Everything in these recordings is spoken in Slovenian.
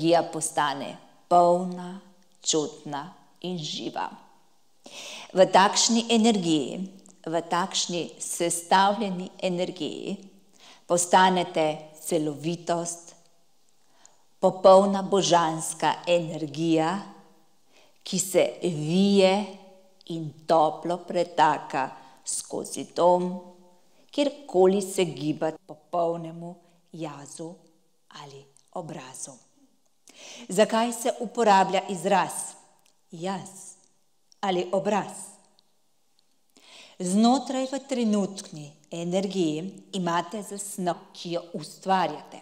energija postane polna, čutna in živa. V takšni energiji, v takšni sestavljeni energiji postanete celovitost, popolna božanska energija, ki se vije in toplo pretaka skozi dom, kjerkoli se gibat popolnemu jazu ali obrazu. Zakaj se uporablja izraz jaz ali obraz? Znotraj v trenutni energiji imate zasnov, ki jo ustvarjate.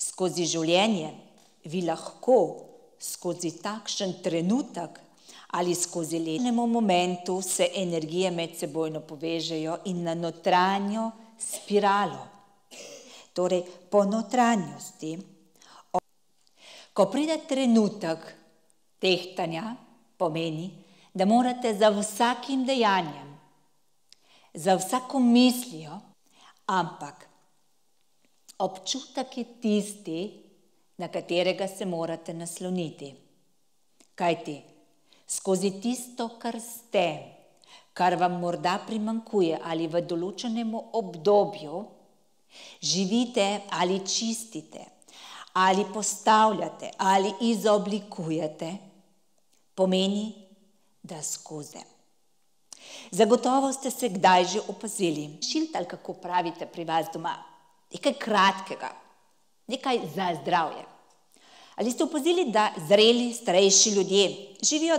Skozi življenje vi lahko skozi takšen trenutek ali skozi letnemu momentu se energije medsebojno povežejo in na notranjo spiralo. Torej, po notranjosti, Ko pride trenutek tehtanja, pomeni, da morate za vsakim dejanjem, za vsako mislijo, ampak občutek je tisti, na katerega se morate nasloniti. Kaj ti? Skozi tisto, kar ste, kar vam morda primankuje ali v določenem obdobju, živite ali čistite – ali postavljate ali izoblikujete, pomeni, da skozi. Zagotovo ste se kdaj že opazili, šilt ali kako pravite pri vas doma, nekaj kratkega, nekaj za zdravje. Ali ste opazili, da zreli, starejši ljudje živijo?